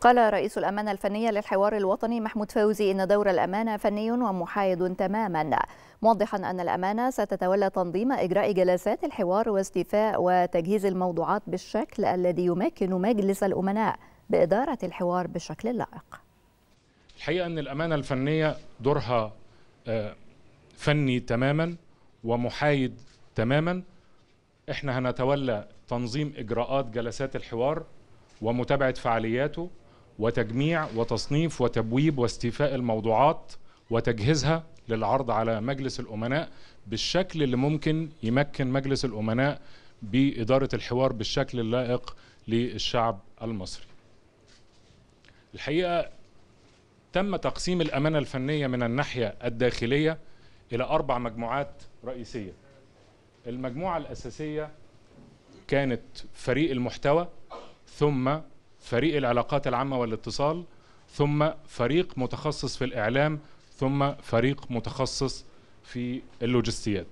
قال رئيس الأمانة الفنية للحوار الوطني محمود فوزي إن دور الأمانة فني ومحايد تماما موضحا أن الأمانة ستتولى تنظيم إجراء جلسات الحوار واستيفاء وتجهيز الموضوعات بالشكل الذي يمكن مجلس الأمناء بإدارة الحوار بالشكل اللائق الحقيقة أن الأمانة الفنية دورها آه، فني تماما ومحايد تماما احنا هنتولى تنظيم إجراءات جلسات الحوار ومتابعة فعالياته وتجميع وتصنيف وتبويب واستيفاء الموضوعات وتجهيزها للعرض على مجلس الامناء بالشكل اللي ممكن يمكن مجلس الامناء باداره الحوار بالشكل اللائق للشعب المصري. الحقيقه تم تقسيم الامانه الفنيه من الناحيه الداخليه الى اربع مجموعات رئيسيه. المجموعه الاساسيه كانت فريق المحتوى ثم فريق العلاقات العامة والاتصال ثم فريق متخصص في الإعلام ثم فريق متخصص في اللوجستيات